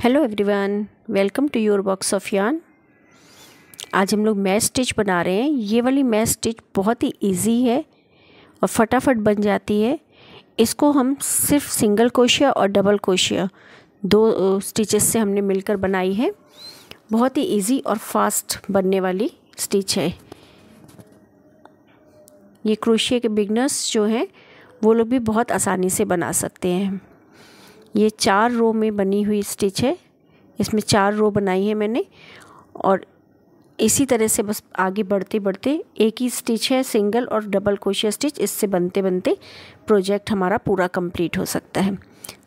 hello everyone welcome to your box of yarn आज हम लोग मैच स्टिच बना रहे हैं ये वाली मैच स्टिच बहुत ही इजी है और फटाफट बन जाती है इसको हम सिर्फ सिंगल कोशिया और डबल कोशिया दो स्टिचेस से हमने मिलकर बनाई है बहुत ही इजी और फास्ट बनने वाली स्टिच है ये क्रोशिया के बिगनर्स जो हैं वो लोग भी बहुत आसानी से बना सकते हैं ये चार रो में बनी हुई स्टिच है इसमें चार रो बनाई है मैंने और इसी तरह से बस आगे बढ़ते बढ़ते एक ही स्टिच है सिंगल और डबल क्रोशिया स्टिच इससे बनते बनते प्रोजेक्ट हमारा पूरा कंप्लीट हो सकता है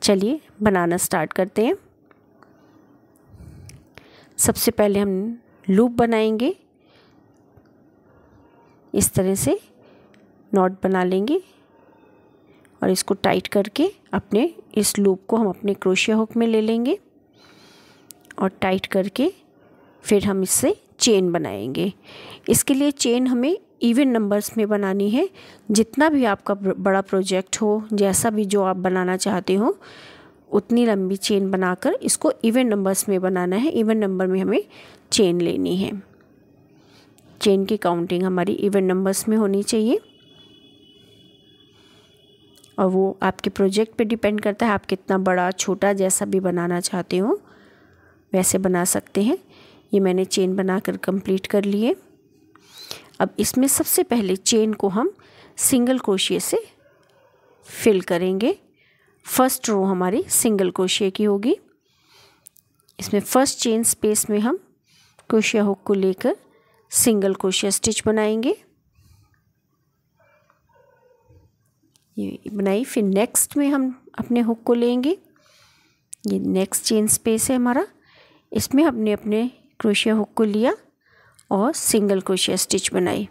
चलिए बनाना स्टार्ट करते हैं सबसे पहले हम लूप बनाएंगे इस तरह से नॉट बना लेंगे और इसको टाइट करके अपने इस लूप को हम अपने क्रोशिया हुक में ले लेंगे और टाइट करके फिर हम इससे चेन बनाएंगे इसके लिए चेन हमें इवन नंबर्स में बनानी है जितना भी आपका बड़ा प्रोजेक्ट हो जैसा भी जो आप बनाना चाहते हो उतनी लंबी चेन बनाकर इसको इवन नंबर्स में बनाना है इवन नंबर में हमें चेन लेनी है चेन की काउंटिंग हमारी इवन नंबर्स में होनी चाहिए और वो आपके प्रोजेक्ट पे डिपेंड करता है आप कितना बड़ा छोटा जैसा भी बनाना चाहते हो वैसे बना सकते हैं ये मैंने चेन बनाकर कंप्लीट कर लिए अब इसमें सबसे पहले चेन को हम सिंगल क्रोशिए से फिल करेंगे फर्स्ट रो हमारी सिंगल क्रोशिए की होगी इसमें फर्स्ट चेन स्पेस में हम क्रोशिया हुक को लेकर सिंगल क्रोशिया स्टिच बनाएंगे ये बनाई फिर नेक्स्ट में हम अपने हुक को लेंगे ये नेक्स्ट चेन स्पेस है हमारा इसमें हमने अपने क्रोशिया हुक को लिया और सिंगल क्रोशिया स्टिच बनाई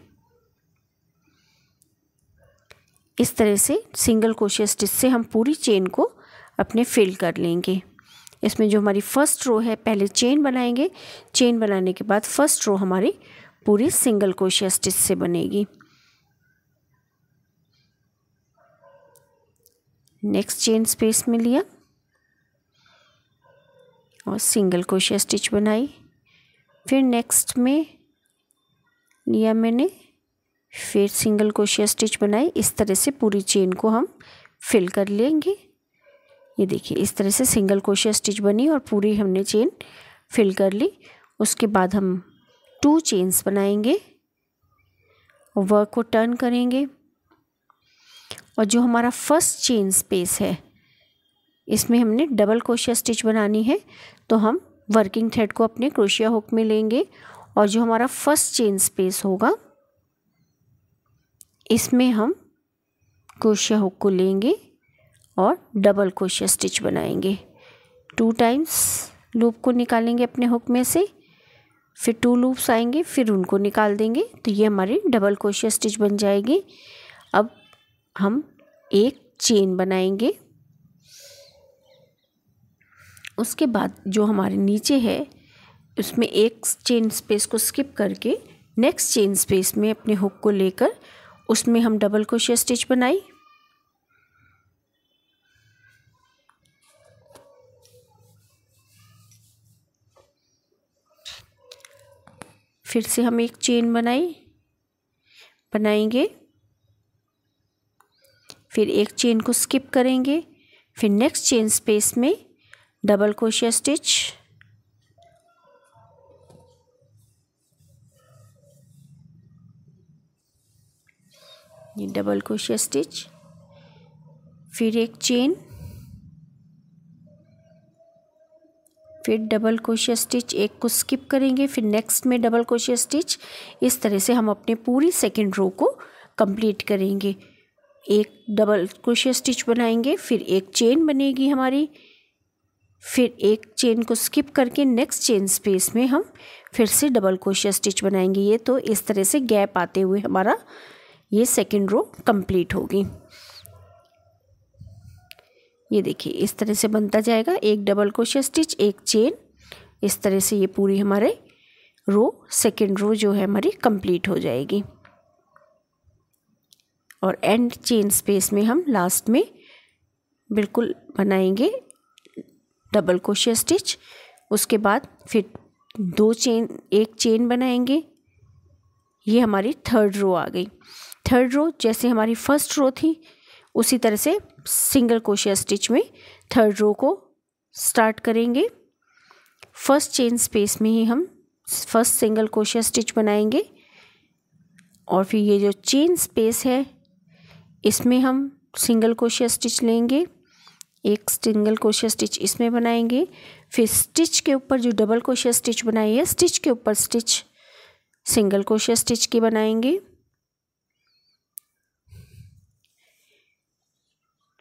इस तरह से सिंगल क्रोशिया स्टिच से हम पूरी चेन को अपने फिल कर लेंगे इसमें जो हमारी फर्स्ट रो है पहले चेन बनाएंगे चेन बनाने के बाद फर्स्ट रो हमारी पूरी सिंगल क्रोशिया स्टिच से बनेगी नेक्स्ट चेन स्पेस में लिया और सिंगल क्रोशिया स्टिच बनाई फिर नेक्स्ट में लिया मैंने फिर सिंगल क्रोशिया स्टिच बनाई इस तरह से पूरी चेन को हम फिल कर लेंगे ये देखिए इस तरह से सिंगल क्रोशिया स्टिच बनी और पूरी हमने चेन फिल कर ली उसके बाद हम टू चेन्स बनाएंगे वर्क को टर्न करेंगे और जो हमारा फर्स्ट चेन स्पेस है इसमें हमने डबल क्रोशिया स्टिच बनानी है तो हम वर्किंग थ्रेड को अपने क्रोशिया हुक में लेंगे और जो हमारा फर्स्ट चेन स्पेस होगा इसमें हम क्रोशिया हुक को लेंगे और डबल क्रोशिया स्टिच बनाएंगे टू टाइम्स लूप को निकालेंगे अपने हुक में से फिर टू लूप्स आएंगे फिर उनको निकाल देंगे तो ये हमारी डबल क्रोशिया स्टिच बन जाएगी अब हम एक चेन बनाएंगे उसके बाद जो हमारे नीचे है उसमें एक चेन स्पेस को स्किप करके नेक्स्ट चेन स्पेस में अपने हुक को लेकर उसमें हम डबल क्रोशिया स्टिच बनाई फिर से हम एक चेन बनाई बनाएंगे फिर एक चेन को स्किप करेंगे फिर नेक्स्ट चेन स्पेस में डबल क्रोशिया स्टिच ये डबल क्रोशिया स्टिच फिर एक चेन फिर डबल क्रोशिया स्टिच एक को स्किप करेंगे फिर नेक्स्ट में डबल क्रोशिया स्टिच इस तरह से हम अपने पूरी सेकेंड रो को कंप्लीट करेंगे एक डबल क्रोशिया स्टिच बनाएंगे फिर एक चेन बनेगी हमारी फिर एक चेन को स्किप करके नेक्स्ट चेन स्पेस में हम फिर से डबल क्रोशिया स्टिच बनाएंगे ये तो इस तरह से गैप आते हुए हमारा ये सेकेंड रो कंप्लीट होगी ये देखिए इस तरह से बनता जाएगा एक डबल क्रोशिया स्टिच एक चेन इस तरह से ये पूरी हमारे रो सेकेंड रो जो है हमारी कंप्लीट हो जाएगी और एंड चेन स्पेस में हम लास्ट में बिल्कुल बनाएंगे डबल क्रोशिया स्टिच उसके बाद फिर दो चेन एक चेन बनाएंगे ये हमारी थर्ड रो आ गई थर्ड रो जैसे हमारी फर्स्ट रो थी उसी तरह से सिंगल क्रोशिया स्टिच में थर्ड रो को स्टार्ट करेंगे फर्स्ट चेन स्पेस में ही हम फर्स्ट सिंगल क्रोशिया स्टिच बनाएंगे और फिर ये जो चेन स्पेस है इसमें हम सिंगल क्रोशिया स्टिच लेंगे एक सिंगल क्रोशिया स्टिच इसमें बनाएंगे फिर स्टिच के ऊपर जो डबल क्रोशिया स्टिच बनाई है स्टिच के ऊपर स्टिच सिंगल क्रोशिया स्टिच की बनाएंगे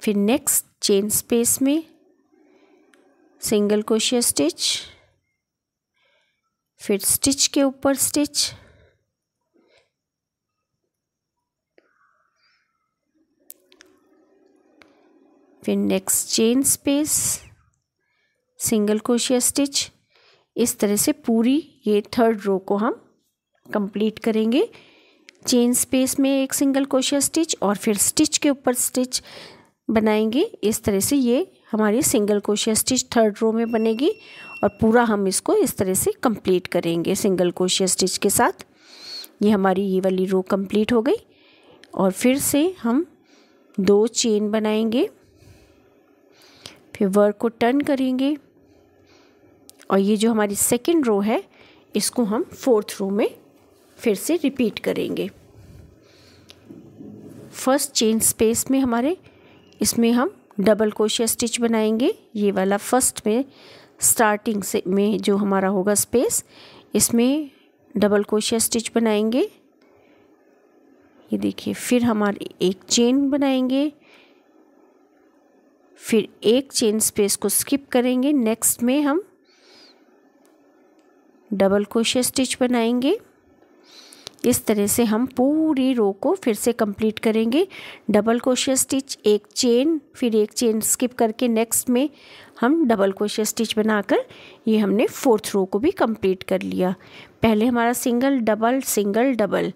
फिर नेक्स्ट चेन स्पेस में सिंगल क्रोशिया स्टिच फिर स्टिच के ऊपर स्टिच फिर next chain space single crochet stitch इस तरह से पूरी ये थर्ड रो को हम कंप्लीट करेंगे चेन स्पेस में एक सिंगल क्रोशिया स्टिच और फिर स्टिच के ऊपर स्टिच बनाएंगे इस तरह से ये हमारी single crochet stitch third row में बनेगी और पूरा हम इसको इस तरह से कंप्लीट करेंगे सिंगल क्रोशिया स्टिच के साथ ये हमारी ये वाली रो कंप्लीट हो गई और फिर से हम दो चेन बनाएंगे फिर वर्क को टर्न करेंगे और ये जो हमारी सेकेंड रो है इसको हम फोर्थ रो में फिर से रिपीट करेंगे फर्स्ट चेन स्पेस में हमारे इसमें हम डबल क्रोशिया स्टिच बनाएंगे ये वाला फर्स्ट में स्टार्टिंग से में जो हमारा होगा स्पेस इसमें डबल क्रोशिया स्टिच बनाएंगे ये देखिए फिर हमारे एक चेन बनाएंगे फिर एक चेन स्पेस को स्किप करेंगे नेक्स्ट में हम डबल क्रोशिया स्टिच बनाएंगे इस तरह से हम पूरी रो को फिर से कंप्लीट करेंगे डबल क्रोशिया स्टिच एक चेन फिर एक चेन स्किप करके नेक्स्ट में हम डबल क्रोशिया स्टिच बनाकर ये हमने फोर्थ रो को भी कंप्लीट कर लिया पहले हमारा सिंगल डबल सिंगल डबल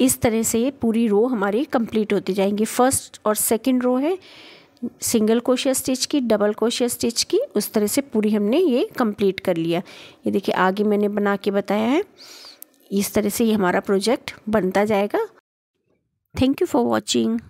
इस तरह से ये पूरी रो हमारी कंप्लीट होती जाएंगी फर्स्ट और सेकंड रो है सिंगल क्रोशिया स्टिच की डबल क्रोशिया स्टिच की उस तरह से पूरी हमने ये कंप्लीट कर लिया ये देखिए आगे मैंने बना के बताया है इस तरह से ये हमारा प्रोजेक्ट बनता जाएगा थैंक यू फॉर वॉचिंग